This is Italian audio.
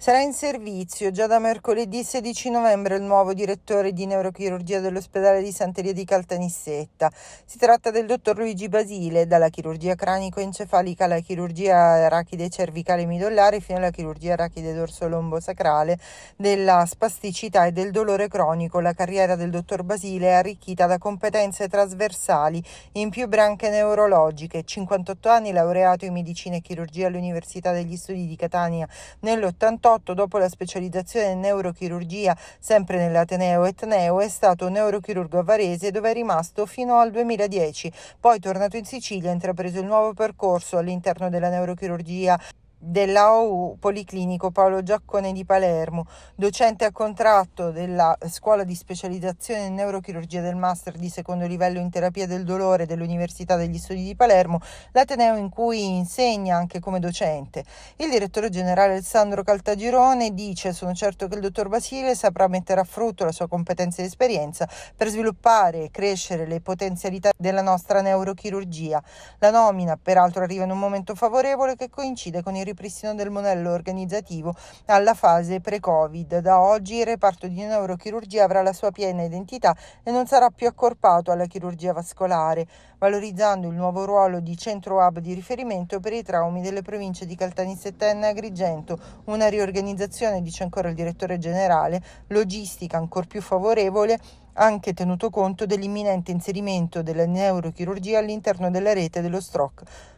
Sarà in servizio già da mercoledì 16 novembre il nuovo direttore di neurochirurgia dell'ospedale di Santeria di Caltanissetta. Si tratta del dottor Luigi Basile, dalla chirurgia cranico-encefalica alla chirurgia rachide cervicale midollare fino alla chirurgia rachide dorso-lombo-sacrale, della spasticità e del dolore cronico. La carriera del dottor Basile è arricchita da competenze trasversali in più branche neurologiche. 58 anni, laureato in medicina e chirurgia all'Università degli Studi di Catania nell'88 1988, dopo la specializzazione in neurochirurgia, sempre nell'Ateneo Etneo, è stato neurochirurgo a Varese dove è rimasto fino al 2010. Poi tornato in Sicilia ha intrapreso il nuovo percorso all'interno della neurochirurgia dell'AOU Policlinico Paolo Giaccone di Palermo, docente a contratto della Scuola di Specializzazione in Neurochirurgia del Master di secondo livello in terapia del dolore dell'Università degli Studi di Palermo, l'ateneo in cui insegna anche come docente. Il direttore generale Alessandro Caltagirone dice "Sono certo che il dottor Basile saprà mettere a frutto la sua competenza ed esperienza per sviluppare e crescere le potenzialità della nostra neurochirurgia". La nomina peraltro arriva in un momento favorevole che coincide con il ripristino del modello organizzativo alla fase pre-Covid. Da oggi il reparto di neurochirurgia avrà la sua piena identità e non sarà più accorpato alla chirurgia vascolare, valorizzando il nuovo ruolo di centro hub di riferimento per i traumi delle province di Caltanissetta e Agrigento, una riorganizzazione, dice ancora il direttore generale, logistica ancor più favorevole anche tenuto conto dell'imminente inserimento della neurochirurgia all'interno della rete dello stroke